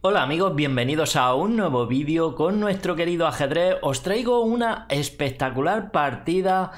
Hola amigos, bienvenidos a un nuevo vídeo con nuestro querido ajedrez. Os traigo una espectacular partida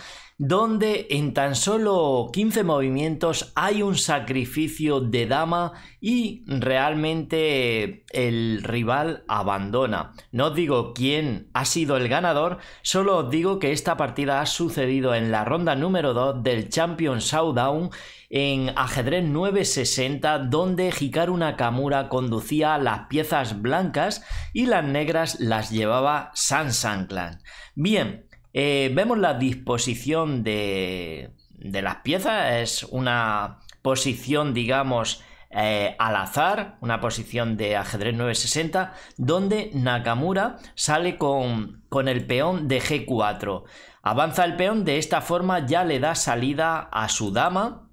donde en tan solo 15 movimientos hay un sacrificio de dama y realmente el rival abandona. No os digo quién ha sido el ganador, solo os digo que esta partida ha sucedido en la ronda número 2 del Champion Showdown en ajedrez 960 donde Hikaru Nakamura conducía las piezas blancas y las negras las llevaba Sansan Clan. Bien, eh, vemos la disposición de, las piezas, es una posición, digamos, eh, al azar, una posición de ajedrez 960, donde Nakamura sale con, el peón de G4. Avanza el peón, de esta forma ya le da salida a su dama,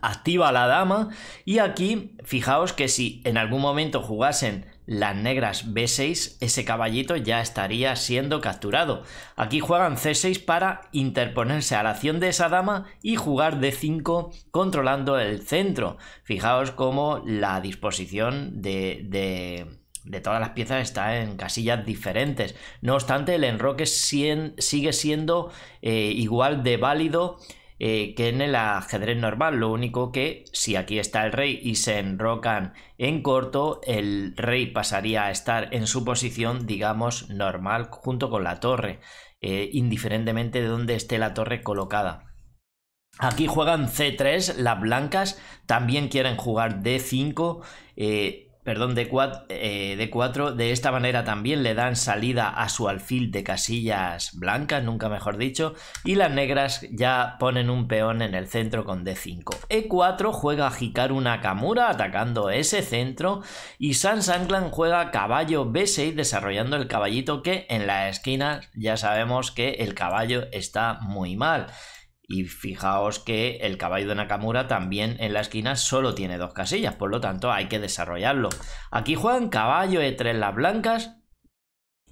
activa la dama y aquí fijaos que si en algún momento jugasen las negras B6, ese caballito ya estaría siendo capturado. Aquí juegan C6 para interponerse a la acción de esa dama y jugar D5 controlando el centro. Fijaos cómo la disposición de, todas las piezas está en casillas diferentes. No obstante, el enroque sigue siendo eh, igual de válido eh, que en el ajedrez normal. Lo único que si aquí está el rey y se enrocan en corto, el rey pasaría a estar en su posición, digamos, normal junto con la torre, eh, indiferentemente de dónde esté la torre colocada. Aquí juegan C3, las blancas también quieren jugar D5 perdón, D4, 4 eh, de esta manera también le dan salida a su alfil de casillas blancas, nunca mejor dicho, y las negras ya ponen un peón en el centro con D5. E4 juega a Hikaru Nakamura atacando ese centro y San Sanglan juega caballo B6 desarrollando el caballito que en la esquina ya sabemos que el caballo está muy mal. Y fijaos que el caballo de Nakamura también en la esquina solo tiene dos casillas, por lo tanto hay que desarrollarlo. Aquí juegan caballo E3 las blancas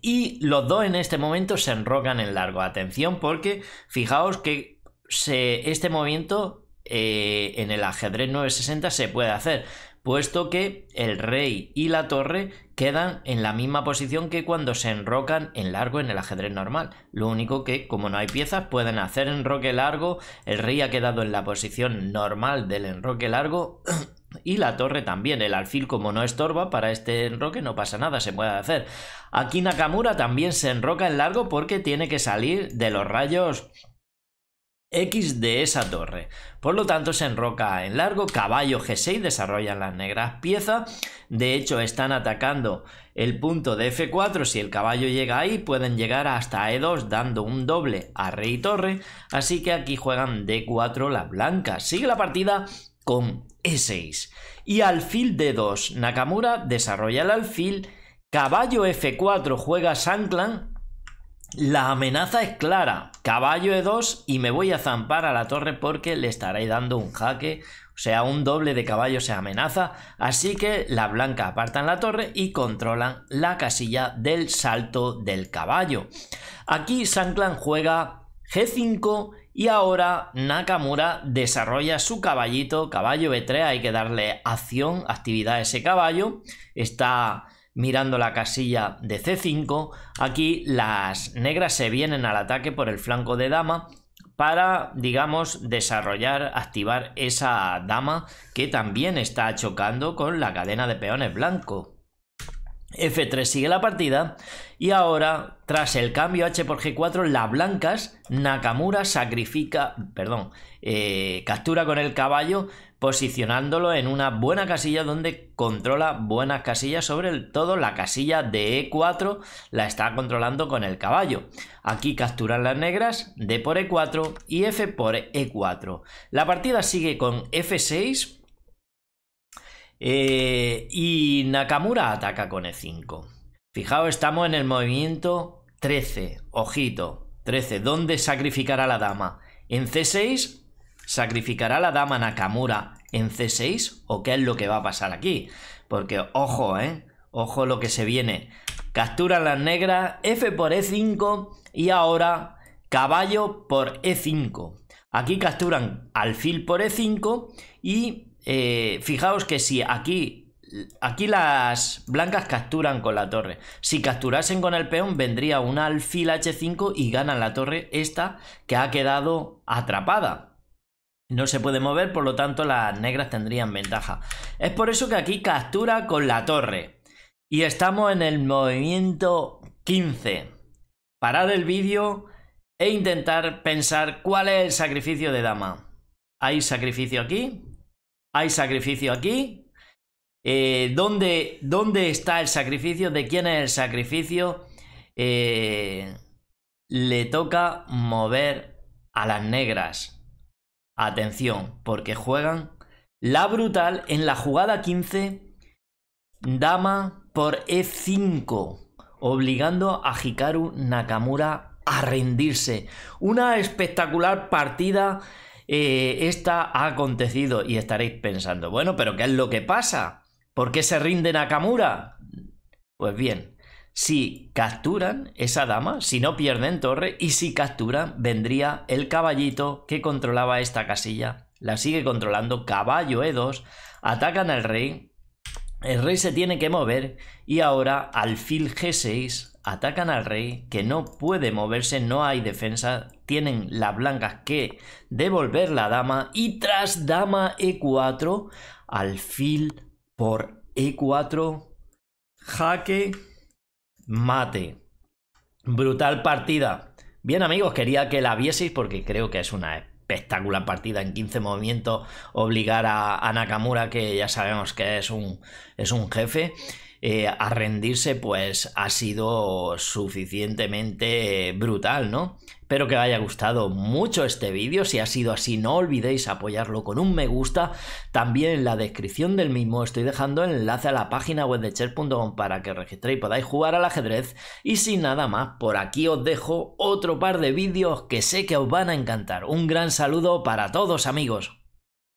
y los dos en este momento se enrocan en largo. Atención porque fijaos que este movimiento eh, en el ajedrez 960 se puede hacer puesto que el rey y la torre quedan en la misma posición que cuando se enrocan en largo en el ajedrez normal. Lo único que, como no hay piezas, pueden hacer enroque largo, el rey ha quedado en la posición normal del enroque largo y la torre también. El alfil, como no estorba para este enroque, no pasa nada, se puede hacer. Aquí Nakamura también se enroca en largo porque tiene que salir de los rayos X de esa torre. Por lo tanto, se enroca en largo, caballo G6, desarrollan las negras piezas. De hecho, están atacando el punto de F4. Si el caballo llega ahí, pueden llegar hasta E2 dando un doble a rey torre. Así que aquí juegan D4 las blancas. Sigue la partida con E6. Y alfil D2. Nakamura desarrolla el alfil. Caballo F4 juega Sanclan la amenaza es clara. Caballo E2 y me voy a zampar a la torre porque le estaréis dando un jaque. O sea, un doble de caballo se amenaza. Así que la blanca apartan la torre y controlan la casilla del salto del caballo. Aquí Sanclan juega G5 y ahora Nakamura desarrolla su caballito, caballo B3. E Hay que darle acción, actividad a ese caballo. Está mirando la casilla de C5. Aquí las negras se vienen al ataque por el flanco de dama para, digamos, desarrollar, activar esa dama que también está chocando con la cadena de peones blanco. F3 sigue la partida y ahora, tras el cambio H por G4, las blancas, Nakamura sacrifica, perdón, eh, captura con el caballo posicionándolo en una buena casilla donde controla buenas casillas sobre todo. La casilla de E4 la está controlando con el caballo. Aquí capturan las negras, D por E4 y F por E4. La partida sigue con F6 eh, y Nakamura ataca con E5. Fijaos, estamos en el movimiento 13, ojito, 13, ¿dónde sacrificará la dama? En C6 ¿Sacrificará la dama Nakamura en C6 o qué es lo que va a pasar aquí? Porque ojo, ¿eh? Ojo lo que se viene. Capturan las negras, F por E5 y ahora caballo por E5. Aquí capturan alfil por E5 y eh, fijaos que si aquí, aquí las blancas capturan con la torre. Si capturasen con el peón vendría un alfil H5 y ganan la torre esta que ha quedado atrapada no se puede mover, por lo tanto las negras tendrían ventaja. Es por eso que aquí captura con la torre. Y estamos en el movimiento 15. Parar el vídeo e intentar pensar cuál es el sacrificio de dama. Hay sacrificio aquí, hay sacrificio aquí. Eh, ¿dónde, ¿Dónde está el sacrificio? ¿De quién es el sacrificio? Eh, le toca mover a las negras. Atención, porque juegan la brutal en la jugada 15, dama por E5, obligando a Hikaru Nakamura a rendirse. Una espectacular partida eh, esta ha acontecido y estaréis pensando, bueno, pero ¿qué es lo que pasa? ¿Por qué se rinde Nakamura? Pues bien, si capturan esa dama, si no pierden torre, y si capturan, vendría el caballito que controlaba esta casilla. La sigue controlando, caballo E2, atacan al rey, el rey se tiene que mover y ahora alfil G6, atacan al rey que no puede moverse, no hay defensa, tienen las blancas que devolver la dama y tras dama E4, alfil por E4, jaque mate. Brutal partida. Bien amigos, quería que la vieseis porque creo que es una espectacular partida en 15 movimientos, obligar a, Nakamura, que ya sabemos que es un, es un jefe. Eh, a rendirse, pues ha sido suficientemente brutal, ¿no? Espero que os haya gustado mucho este vídeo. Si ha sido así, no olvidéis apoyarlo con un me gusta. También en la descripción del mismo estoy dejando el enlace a la página web de Cher.com para que registréis y podáis jugar al ajedrez. Y sin nada más, por aquí os dejo otro par de vídeos que sé que os van a encantar. Un gran saludo para todos, amigos.